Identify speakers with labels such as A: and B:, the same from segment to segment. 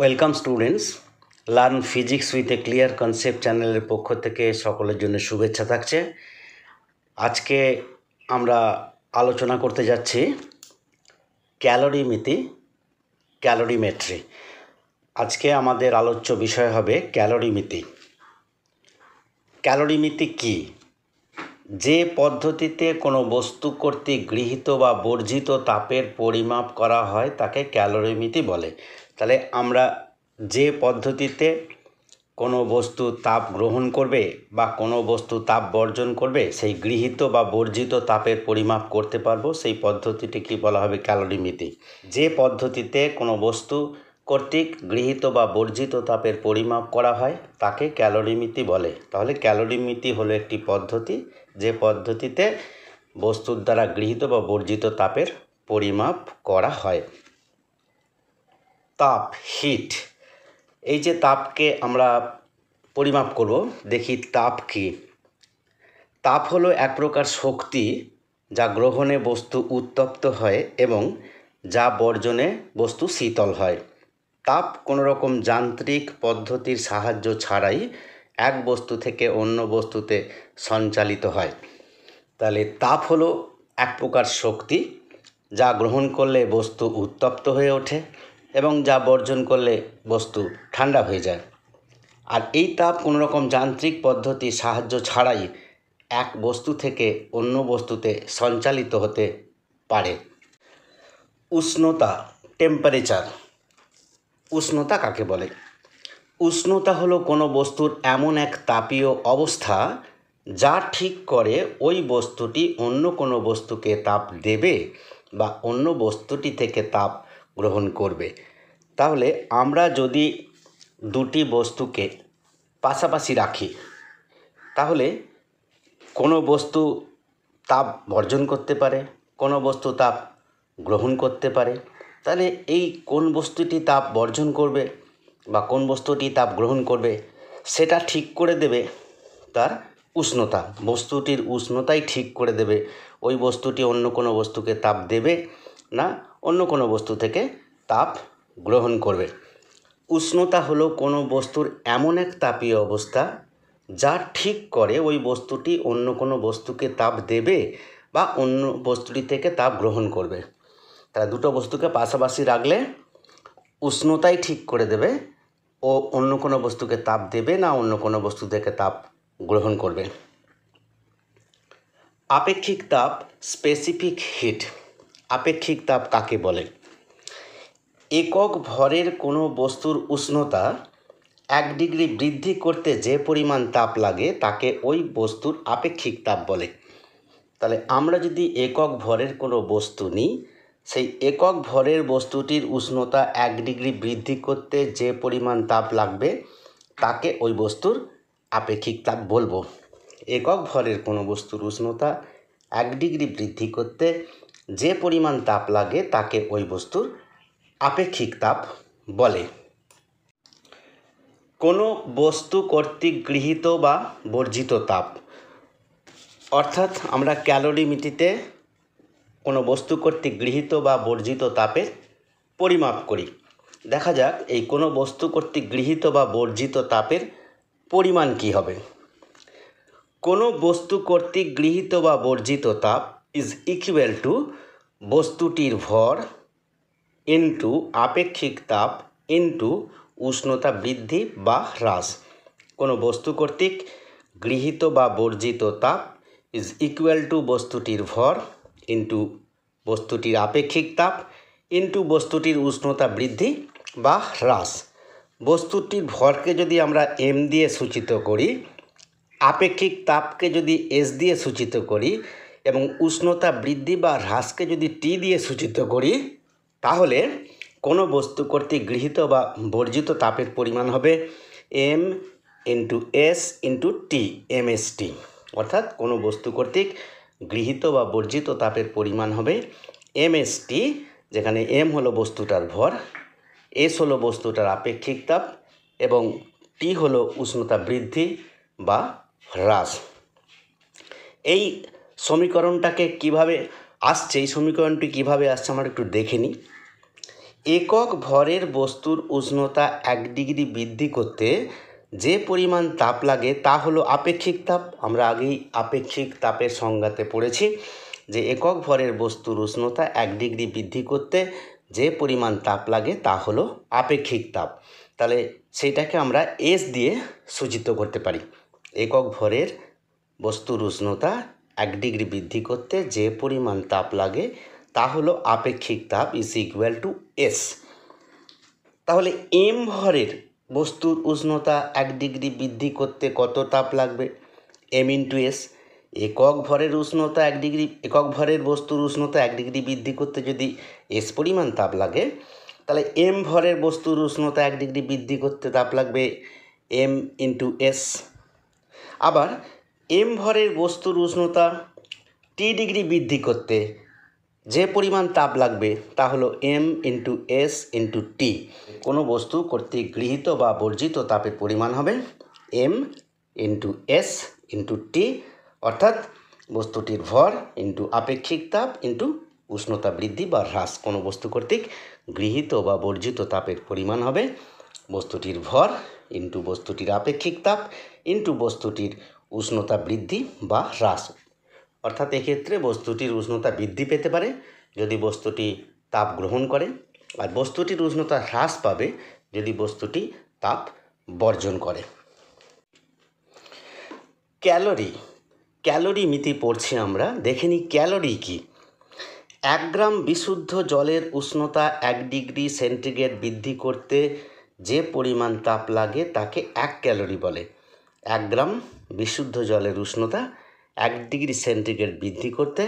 A: welcome students learn physics with a clear concept চ্যানেলের পক্ষ থেকে সকলের জন্য শুভেচ্ছা থাকছে আজকে আমরা আলোচনা করতে যাচ্ছি ক্যালোরিমিতি ক্যালোরিমেট্রি আজকে আমাদের আলোচ্য বিষয় হবে ক্যালোরিমিতি ক্যালোরিমিতি কি যে পদ্ধতিতে কোনো বস্তু কর্তৃক গৃহীত বা বর্জিত তাপের পরিমাপ করা হয় তাকে ক্যালোরিমিতি বলে তাহলে আমরা যে পদ্ধতিতে কোনো বস্তু তাপ গ্রহণ করবে বা কোনো বস্তু তাপ বর্জন করবে সেই গৃহীত বা বর্জিত তাপের পরিমাপ করতে পারবো সেই পদ্ধতিটি কি বলা হবে ক্যালোরিমিতি যে পদ্ধতিতে কোনো বস্তু কর্তৃক গৃহীত বা বর্জিত তাপের পরিমাপ করা হয় তাকে ক্যালোরিমিতি বলে তাহলে ক্যালোরিমিতি হলো একটি পদ্ধতি যে পদ্ধতিতে বস্তুর দ্বারা গৃহীত বা বর্জিত তাপের পরিমাপ করা হয় তাপ হিট এই যে তাপকে আমরা পরিমাপ করব দেখি তাপ কি তাপ হলো এক প্রকার শক্তি যা গ্রহণে বস্তু উত্তপ্ত হয় এবং যা বর্জনে বস্তু শীতল হয় তাপ কোনো রকম যান্ত্রিক পদ্ধতির সাহায্য ছাড়াই এক বস্তু থেকে অন্য বস্তুতে সঞ্চালিত হয় তাহলে তাপ হলো এক প্রকার শক্তি যা গ্রহণ করলে বস্তু উত্তপ্ত হয়ে ওঠে এবং যা বর্জন করলে বস্তু ঠান্ডা হয়ে যায় আর এই তাপ কোনো রকম যান্ত্রিক পদ্ধতি সাহায্য ছাড়াই এক বস্তু থেকে অন্য বস্তুতে সঞ্চালিত হতে পারে উষ্ণতা টেম্পারেচার উষ্ণতা কাকে বলে উষ্ণতা হলো কোনো বস্তুর এমন এক তাপীয় অবস্থা যা ঠিক করে ওই বস্তুটি অন্য কোনো বস্তুকে তাপ দেবে বা অন্য বস্তুটি থেকে তাপ গ্রহণ করবে তাহলে আমরা যদি দুটি বস্তুকে পাশাপাশি রাখি তাহলে কোনো বস্তু তাপ বর্জন করতে পারে কোনো বস্তু তাপ গ্রহণ করতে পারে তাহলে এই কোন বস্তুটি তাপ বর্জন করবে বা কোন বস্তুটি তাপ গ্রহণ করবে সেটা ঠিক করে দেবে তার উষ্ণতা বস্তুটির উষ্ণতাই ঠিক করে দেবে ওই বস্তুটি অন্য কোনো বস্তুকে তাপ দেবে না অন্য কোনো বস্তু থেকে তাপ গ্রহণ করবে উষ্ণতা হলো কোনো বস্তুর এমন এক তাপীয় অবস্থা যা ঠিক করে ওই বস্তুটি অন্য কোনো বস্তুকে তাপ দেবে বা অন্য বস্তুটি থেকে তাপ গ্রহণ করবে তারা দুটো বস্তুকে পাশাপাশি রাখলে উষ্ণতাই ঠিক করে দেবে ও অন্য কোনো বস্তুকে তাপ দেবে না অন্য কোনো বস্তু থেকে তাপ গ্রহণ করবে আপেক্ষিক তাপ স্পেসিফিক হিট আপেক্ষিক তাপ কাকে বলে একক ভরের কোনো বস্তুর উষ্ণতা এক ডিগ্রি বৃদ্ধি করতে যে পরিমাণ তাপ লাগে তাকে ওই বস্তুর আপেক্ষিক তাপ বলে তাহলে আমরা যদি একক ভরের কোনো বস্তু নিই সেই একক ভরের বস্তুটির উষ্ণতা এক ডিগ্রি বৃদ্ধি করতে যে পরিমাণ তাপ লাগবে তাকে ওই বস্তুর আপেক্ষিক তাপ বলবো একক ভরের কোনো বস্তুর উষ্ণতা এক ডিগ্রি বৃদ্ধি করতে যে পরিমাণ তাপ লাগে তাকে ওই বস্তুর আপেক্ষিক তাপ বলে কোনো বস্তু কর্তৃক গৃহীত বা বর্জিত তাপ অর্থাৎ আমরা ক্যালোরিমিটিতে কোনো বস্তু কর্তৃক গৃহীত বা বর্জিত তাপের পরিমাপ করি দেখা যাক এই কোনো বস্তু কর্তৃক গৃহীত বা বর্জিত তাপের পরিমাণ কি হবে কোনো বস্তু কর্তৃক গৃহীত বা বর্জিত তাপ ইজ ইকুয়াল টু বস্তুটির ভর ইন্টু আপেক্ষিক তাপ ইন্টু উষ্ণতা বৃদ্ধি বা হ্রাস কোনো বস্তু কর্তৃক গৃহীত বা বর্জিত তাপ ইজ ইকুয়াল টু বস্তুটির ভর ইন্টু বস্তুটির আপেক্ষিক তাপ ইন্টু বস্তুটির উষ্ণতা বৃদ্ধি বা হ্রাস বস্তুটির ভরকে যদি আমরা এম দিয়ে সূচিত করি আপেক্ষিক তাপকে যদি এস দিয়ে সূচিত করি এবং উষ্ণতা বৃদ্ধি বা হ্রাসকে যদি টি দিয়ে সূচিত করি তাহলে কোনো বস্তু কর্তৃক গৃহীত বা বর্জিত তাপের পরিমাণ হবে M into S into T M S T অর্থাৎ কোনো বস্তু কর্তৃক গৃহীত বা বর্জিত তাপের পরিমাণ হবে এম এস টি যেখানে এম হলো বস্তুটার ভর এস হলো বস্তুটার আপেক্ষিক তাপ এবং টি হলো উষ্ণতা বৃদ্ধি বা হ্রাস এই সমীকরণটাকে কিভাবে আসছে এই সমীকরণটি কিভাবে আসছে আমরা একটু দেখে নিই একক ভরের বস্তুর উষ্ণতা এক ডিগ্রি বৃদ্ধি করতে যে পরিমাণ তাপ লাগে তা হলো আপেক্ষিক তাপ আমরা আগেই আপেক্ষিক তাপের সংজ্ঞাতে পড়েছি যে একক ভরের বস্তুর উষ্ণতা এক ডিগ্রি বৃদ্ধি করতে যে পরিমাণ তাপ লাগে তা হলো আপেক্ষিক তাপ তাহলে সেইটাকে আমরা এস দিয়ে সূচিত করতে পারি একক ভরের বস্তুর উষ্ণতা এক ডিগ্রি বৃদ্ধি করতে যে পরিমাণ তাপ লাগে তা হলো আপেক্ষিক তাপ ইজ ইকুয়াল টু এস তাহলে এম ভরের বস্তুর উষ্ণতা এক ডিগ্রি বৃদ্ধি করতে কত তাপ লাগবে এম ইন্টু এস একক ভরের উষ্ণতা এক ডিগ্রি একক ভরের বস্তুর উষ্ণতা এক ডিগ্রি বৃদ্ধি করতে যদি এস পরিমাণ তাপ লাগে তাহলে এম ভরের বস্তুর উষ্ণতা এক ডিগ্রি বৃদ্ধি করতে তাপ লাগবে এম ইন্টু এস আবার এম ভরের বস্তুর উষ্ণতা টি ডিগ্রি বৃদ্ধি করতে যে পরিমাণ তাপ লাগবে তা হলো M into S into T কোনো বস্তু কর্তৃক গৃহীত বা বর্জিত তাপের পরিমাণ হবে M into S into T অর্থাৎ বস্তুটির ভর ইন্টু আপেক্ষিক তাপ ইন্টু উষ্ণতা বৃদ্ধি বা হ্রাস কোনো বস্তু কর্তৃক গৃহীত বা বর্জিত তাপের পরিমাণ হবে বস্তুটির ভর ইন্টু বস্তুটির আপেক্ষিক তাপ ইন্টু বস্তুটির উষ্ণতা বৃদ্ধি বা হ্রাস অর্থাৎ এক্ষেত্রে বস্তুটির উষ্ণতা বৃদ্ধি পেতে পারে যদি বস্তুটি তাপ গ্রহণ করে আর বস্তুটির উষ্ণতা হ্রাস পাবে যদি বস্তুটি তাপ বর্জন করে ক্যালোরি ক্যালোরি মিতি পড়ছি আমরা দেখে নিই ক্যালোরি কী এক গ্রাম বিশুদ্ধ জলের উষ্ণতা এক ডিগ্রি সেন্টিগ্রেড বৃদ্ধি করতে যে পরিমাণ তাপ লাগে তাকে এক ক্যালোরি বলে এক গ্রাম বিশুদ্ধ জলের উষ্ণতা এক ডিগ্রি সেন্টিগ্রেড বৃদ্ধি করতে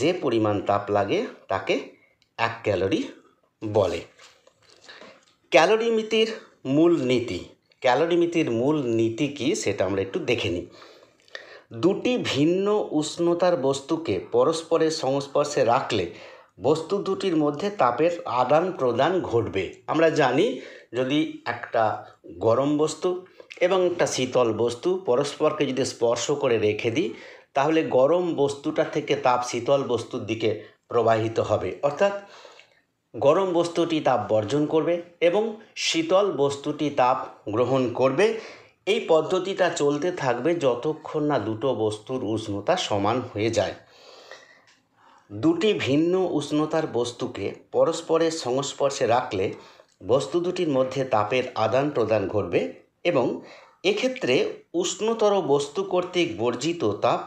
A: যে পরিমাণ তাপ লাগে তাকে এক ক্যালোরি বলে ক্যালোরিমিতির মূল নীতি ক্যালোরিমিতির মূল নীতি কি সেটা আমরা একটু দেখে নিই দুটি ভিন্ন উষ্ণতার বস্তুকে পরস্পরের সংস্পর্শে রাখলে বস্তু দুটির মধ্যে তাপের আদান প্রদান ঘটবে আমরা জানি যদি একটা গরম বস্তু এবং একটা শীতল বস্তু পরস্পরকে যদি স্পর্শ করে রেখে দিই তাহলে গরম বস্তুটা থেকে তাপ শীতল বস্তুর দিকে প্রবাহিত হবে অর্থাৎ গরম বস্তুটি তাপ বর্জন করবে এবং শীতল বস্তুটি তাপ গ্রহণ করবে এই পদ্ধতিটা চলতে থাকবে যতক্ষণ না দুটো বস্তুর উষ্ণতা সমান হয়ে যায় দুটি ভিন্ন উষ্ণতার বস্তুকে পরস্পরের সংস্পর্শে রাখলে বস্তু দুটির মধ্যে তাপের আদান প্রদান ঘটবে এবং এক্ষেত্রে উষ্ণতর বস্তু কর্তৃক বর্জিত তাপ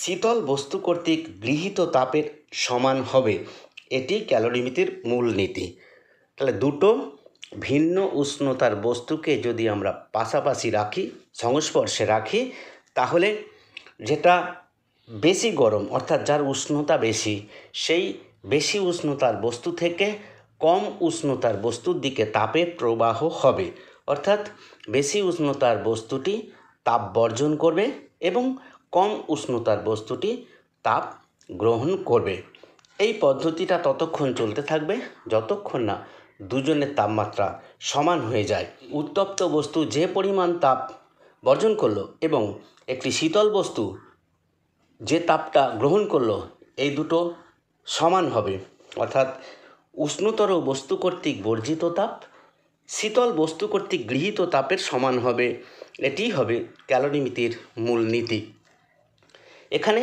A: শীতল বস্তু কর্তৃক গৃহীত তাপের সমান হবে এটি ক্যালোরিমিতির মূল নীতি তাহলে দুটো ভিন্ন উষ্ণতার বস্তুকে যদি আমরা পাশাপাশি রাখি সংস্পর্শে রাখি তাহলে যেটা বেশি গরম অর্থাৎ যার উষ্ণতা বেশি সেই বেশি উষ্ণতার বস্তু থেকে কম উষ্ণতার বস্তুর দিকে তাপের প্রবাহ হবে অর্থাৎ বেশি উষ্ণতার বস্তুটি তাপ বর্জন করবে এবং কম উষ্ণতার বস্তুটি তাপ গ্রহণ করবে এই পদ্ধতিটা ততক্ষণ চলতে থাকবে যতক্ষণ না দুজনের তাপমাত্রা সমান হয়ে যায় উত্তপ্ত বস্তু যে পরিমাণ তাপ বর্জন করলো এবং একটি শীতল বস্তু যে তাপটা গ্রহণ করলো এই দুটো সমান হবে অর্থাৎ উষ্ণতর বস্তু কর্তৃক বর্জিত তাপ শীতল বস্তু কর্তৃক গৃহীত তাপের সমান হবে এটিই হবে ক্যালোরিমিতির মূল নীতি এখানে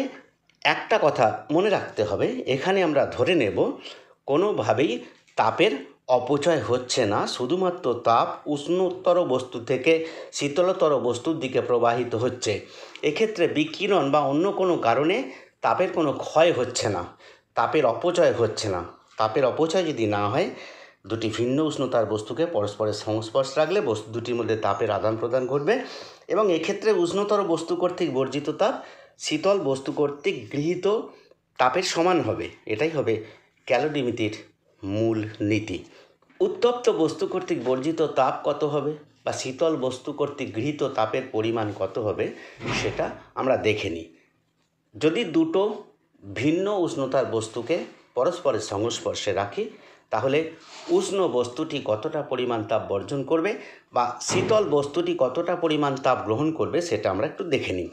A: একটা কথা মনে রাখতে হবে এখানে আমরা ধরে নেব কোনোভাবেই তাপের অপচয় হচ্ছে না শুধুমাত্র তাপ উষ্ণতর বস্তু থেকে শীতলতর বস্তুর দিকে প্রবাহিত হচ্ছে এক্ষেত্রে বিকিরণ বা অন্য কোনো কারণে তাপের কোনো ক্ষয় হচ্ছে না তাপের অপচয় হচ্ছে না তাপের অপচয় যদি না হয় দুটি ভিন্ন উষ্ণতার বস্তুকে পরস্পরের সংস্পর্শ রাখলে বস্তু দুটির মধ্যে তাপের আদান প্রদান ঘটবে এবং এক্ষেত্রে উষ্ণতর বস্তু কর্তৃক বর্জিত তাপ শীতল বস্তু কর্তৃক গৃহীত তাপের সমান হবে এটাই হবে ক্যালোডিমিতির মূল নীতি উত্তপ্ত বস্তু কর্তৃক বর্জিত তাপ কত হবে বা শীতল বস্তু কর্তৃক গৃহীত তাপের পরিমাণ কত হবে সেটা আমরা দেখে নিই যদি দুটো ভিন্ন উষ্ণতার বস্তুকে পরস্পরের সংস্পর্শে রাখি তাহলে উষ্ণ বস্তুটি কতটা পরিমাণ তাপ বর্জন করবে বা শীতল বস্তুটি কতটা পরিমাণ তাপ গ্রহণ করবে সেটা আমরা একটু দেখে নিই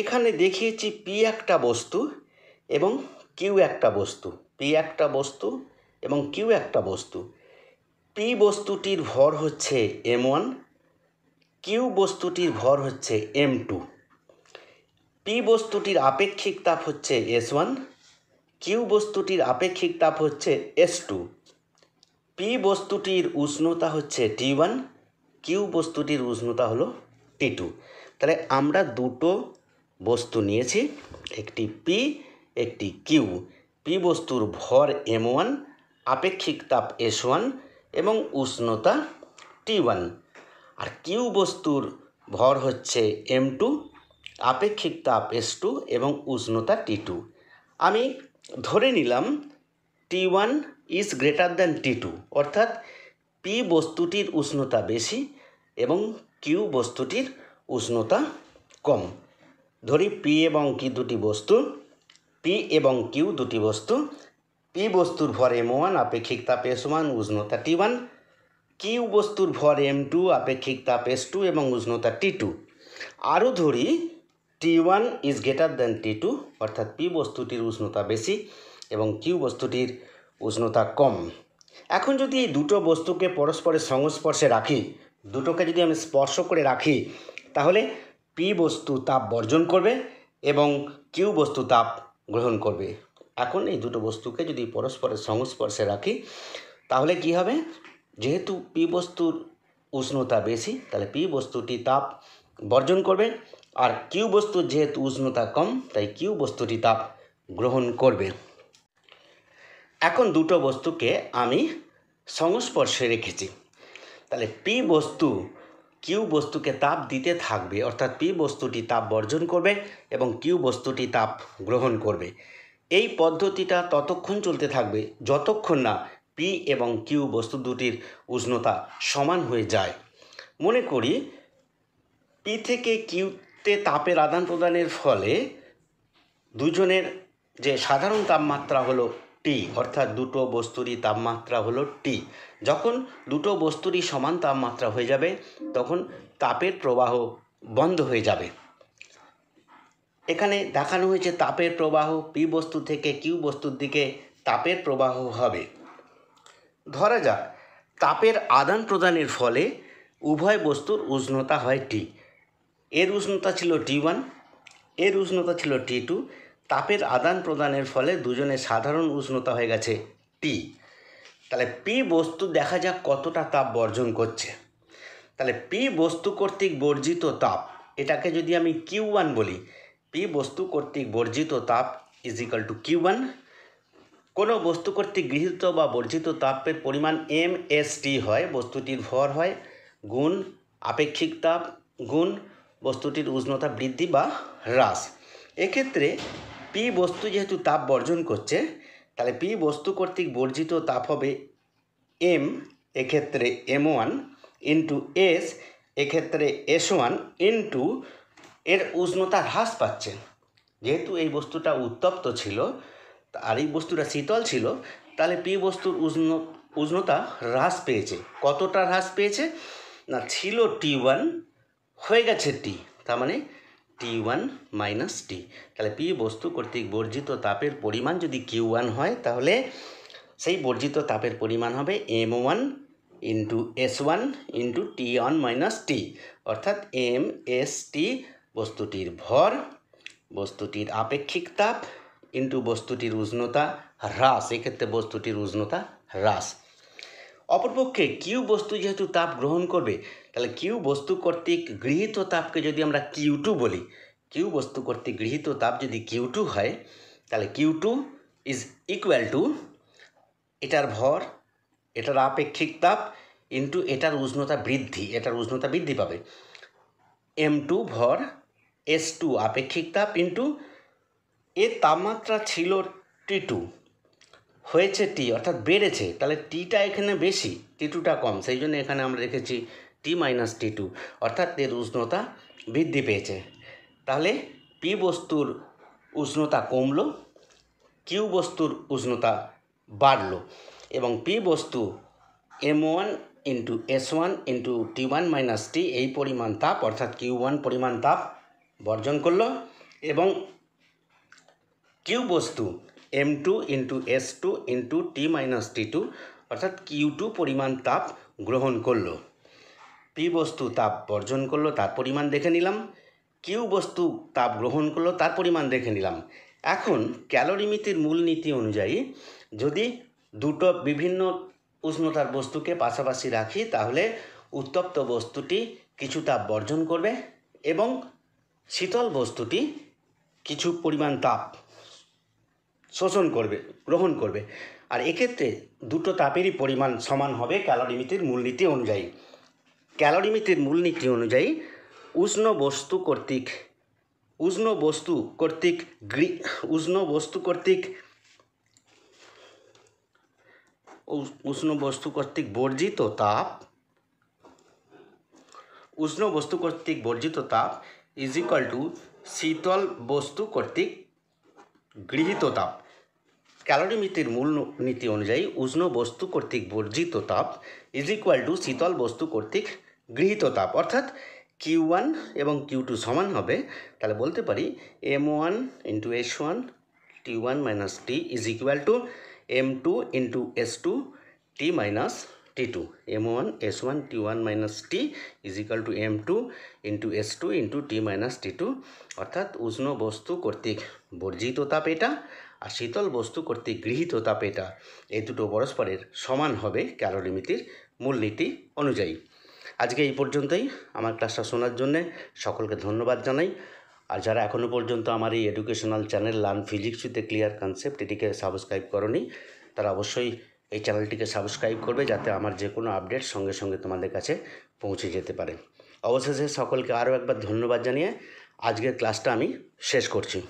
A: এখানে দেখিয়েছি পি একটা বস্তু এবং কিউ একটা বস্তু পি একটা বস্তু এবং কিউ একটা বস্তু পি বস্তুটির ভর হচ্ছে এম ওয়ান কিউ বস্তুটির ভর হচ্ছে এম টু পি বস্তুটির আপেক্ষিক তাপ হচ্ছে এস ওয়ান কিউ বস্তুটির আপেক্ষিক তাপ হচ্ছে এস টু পি বস্তুটির উষ্ণতা হচ্ছে টি ওয়ান কিউ বস্তুটির উষ্ণতা হলো টি টু তাহলে আমরা দুটো বস্তু নিয়েছি একটি পি একটি কিউ পি বস্তুর ভর এম ওয়ান আপেক্ষিক তাপ এস ওয়ান এবং উষ্ণতা টি ওয়ান আর কিউ বস্তুর ভর হচ্ছে এম টু আপেক্ষিক তাপ এস টু এবং উষ্ণতা টি টু আমি ধরে নিলাম T one is greater than T two অর্থাৎ পি বস্তুটির উষ্ণতা বেশি এবং কিউ বস্তুটির উষ্ণতা কম ধরি পি এবং কি দুটি বস্তু পি এবং কিউ দুটি বস্তু পি বস্তুর ভর এম ওয়ান আপেক্ষিক তাপ এস ওয়ান উষ্ণতা টি ওয়ান কিউ বস্তুর ভর এম টু আপেক্ষিক তাপ এস টু এবং উষ্ণতা টি টু আরও ধরি T one is greater than T two অর্থাৎ পি বস্তুটির উষ্ণতা বেশি এবং কিউ বস্তুটির উষ্ণতা কম এখন যদি এই দুটো বস্তুকে পরস্পরের সংস্পর্শে রাখি দুটোকে যদি আমি স্পর্শ করে রাখি তাহলে পি বস্তু তাপ বর্জন করবে এবং কিউ বস্তু তাপ গ্রহণ করবে এখন এই দুটো বস্তুকে যদি পরস্পরের সংস্পর্শে রাখি তাহলে কি হবে যেহেতু পি বস্তুর উষ্ণতা বেশি তাহলে পি বস্তুটি তাপ বর্জন করবে আর কিউ বস্তুর যেহেতু উষ্ণতা কম তাই কিউ বস্তুটি তাপ গ্রহণ করবে এখন দুটো বস্তুকে আমি সংস্পর্শে রেখেছি তাহলে পি বস্তু কিউ বস্তুকে তাপ দিতে থাকবে অর্থাৎ পি বস্তুটি তাপ বর্জন করবে এবং কিউ বস্তুটি তাপ গ্রহণ করবে এই পদ্ধতিটা ততক্ষণ চলতে থাকবে যতক্ষণ না পি এবং কিউ বস্তু দুটির উষ্ণতা সমান হয়ে যায় মনে করি পি থেকে কিউ তে তাপের আদান প্রদানের ফলে দুজনের যে সাধারণ তাপমাত্রা হলো টি অর্থাৎ দুটো বস্তুরই তাপমাত্রা হলো টি যখন দুটো বস্তুরই সমান তাপমাত্রা হয়ে যাবে তখন তাপের প্রবাহ বন্ধ হয়ে যাবে এখানে দেখানো হয়েছে তাপের প্রবাহ পি বস্তু থেকে কিউ বস্তুর দিকে তাপের প্রবাহ হবে ধরা যাক তাপের আদান প্রদানের ফলে উভয় বস্তুর উষ্ণতা হয় টি এর উষ্ণতা ছিল টি ওয়ান এর উষ্ণতা ছিল টি টু তাপের আদান প্রদানের ফলে দুজনের সাধারণ উষ্ণতা হয়ে গেছে টি তাহলে পি বস্তু দেখা যাক কতটা তাপ বর্জন করছে তাহলে পি বস্তু কর্তৃক বর্জিত তাপ এটাকে যদি আমি কিউ ওয়ান বলি পি বস্তু কর্তৃক বর্জিত তাপ is equal to Q one কোনো বস্তু কর্তৃক গৃহীত বা বর্জিত তাপের পরিমাণ এম এস টি হয় বস্তুটির ভর হয় গুণ আপেক্ষিক তাপ গুণ বস্তুটির উষ্ণতা বৃদ্ধি বা হ্রাস এক্ষেত্রে পি বস্তু যেহেতু তাপ বর্জন করছে তাহলে পি বস্তু কর্তৃক বর্জিত তাপ হবে এম এক্ষেত্রে এম ওয়ান ইন্টু এস এক্ষেত্রে এস ওয়ান ইন্টু এর উষ্ণতা হ্রাস পাচ্ছে যেহেতু এই বস্তুটা উত্তপ্ত ছিল আর এই বস্তুটা শীতল ছিল তাহলে পি বস্তুর উষ্ণ উষ্ণতা হ্রাস পেয়েছে কতটা হ্রাস পেয়েছে না ছিল টি ওয়ান হয়ে গেছে টি তার মানে টি ওয়ান মাইনাস টি তাহলে পি বস্তু কর্তৃক বর্জিত তাপের পরিমাণ যদি কিউ ওয়ান হয় তাহলে সেই বর্জিত তাপের পরিমাণ হবে M one into S one into T one minus T অর্থাৎ এম এস টি বস্তুটির ভর বস্তুটির আপেক্ষিক তাপ ইন্টু বস্তুটির উষ্ণতা হ্রাস এক্ষেত্রে বস্তুটির উষ্ণতা হ্রাস অপরপক্ষে কিউ বস্তু যেহেতু তাপ গ্রহণ করবে তাহলে কিউ বস্তু কর্তৃক গৃহীত তাপকে যদি আমরা কিউ টু বলি কিউ বস্তু কর্তৃক গৃহীত তাপ যদি কিউ টু হয় তাহলে Q two is equal to এটার ভর এটার আপেক্ষিক তাপ ইন্টু এটার উষ্ণতা বৃদ্ধি এটার উষ্ণতা বৃদ্ধি পাবে এম টু ভর এস টু আপেক্ষিক তাপ ইন্টু এর তাপমাত্রা ছিল টি টু হয়েছে টি অর্থাৎ বেড়েছে তাহলে টিটা এখানে বেশি টি টুটা কম সেই জন্য এখানে আমরা রেখেছি টি মাইনাস টি টু অর্থাৎ এর উষ্ণতা বৃদ্ধি পেয়েছে তাহলে পি বস্তুর উষ্ণতা কমলো কিউ বস্তুর উষ্ণতা বাড়লো এবং পি বস্তু M one into S one into T one minus T এই পরিমাণ তাপ অর্থাৎ কিউ ওয়ান পরিমাণ তাপ বর্জন করলো এবং কিউ বস্তু M two into S two into T minus T two অর্থাৎ কিউ টু পরিমাণ তাপ গ্রহণ করলো পি বস্তু তাপ বর্জন করলো তার পরিমাণ দেখে নিলাম কিউ বস্তু তাপ গ্রহণ করলো তার পরিমাণ দেখে নিলাম এখন ক্যালোরিমিতির নীতি অনুযায়ী যদি দুটো বিভিন্ন উষ্ণতার বস্তুকে পাশাপাশি রাখি তাহলে উত্তপ্ত বস্তুটি কিছু তাপ বর্জন করবে এবং শীতল বস্তুটি কিছু পরিমাণ তাপ শোষণ করবে গ্রহণ করবে আর এক্ষেত্রে দুটো তাপেরই পরিমাণ সমান হবে ক্যালোরিমিতির মূলনীতি অনুযায়ী ক্যালোরিমিতির মূলনীতি অনুযায়ী উষ্ণ বস্তু কর্তৃক উষ্ণ বস্তু কর্তৃক গ্রি উষ্ণ বস্তু কর্তৃক উষ্ণ বস্তু কর্তৃক বর্জিত তাপ উষ্ণ বস্তু কর্তৃক বর্জিত তাপ ইজ ইকাল টু শীতল বস্তু কর্তৃক গৃহীত তাপ ক্যালোরিমিতির মূল নীতি অনুযায়ী উষ্ণ বস্তু কর্তৃক বর্জিত তাপ ইজ ইকুয়াল টু শীতল বস্তু কর্তৃক গৃহীত তাপ অর্থাৎ কিউ ওয়ান এবং কিউ টু সমান হবে তাহলে বলতে পারি M one into S one T one minus T is equal to M two into S two T minus T two M one S one T one minus T is equal to M two into S two into T minus T two অর্থাৎ উষ্ণ বস্তু কর্তৃক বর্জিত তাপ এটা আর শীতল বস্তু কর্তৃক গৃহীত তাপেটা এই দুটো পরস্পরের সমান হবে ক্যালোরিমিতির মূলনীতি অনুযায়ী আজকে এই পর্যন্তই আমার ক্লাসটা শোনার জন্যে সকলকে ধন্যবাদ জানাই আর যারা এখনও পর্যন্ত আমার এই educational channel learn physics with a clear concept এটিকে সাবস্ক্রাইব করনি তারা অবশ্যই এই চ্যানেলটিকে সাবস্ক্রাইব করবে যাতে আমার যে কোনো আপডেট সঙ্গে সঙ্গে তোমাদের কাছে পৌঁছে যেতে পারে অবশেষে সকলকে আরও একবার ধন্যবাদ জানিয়ে আজকের ক্লাসটা আমি শেষ করছি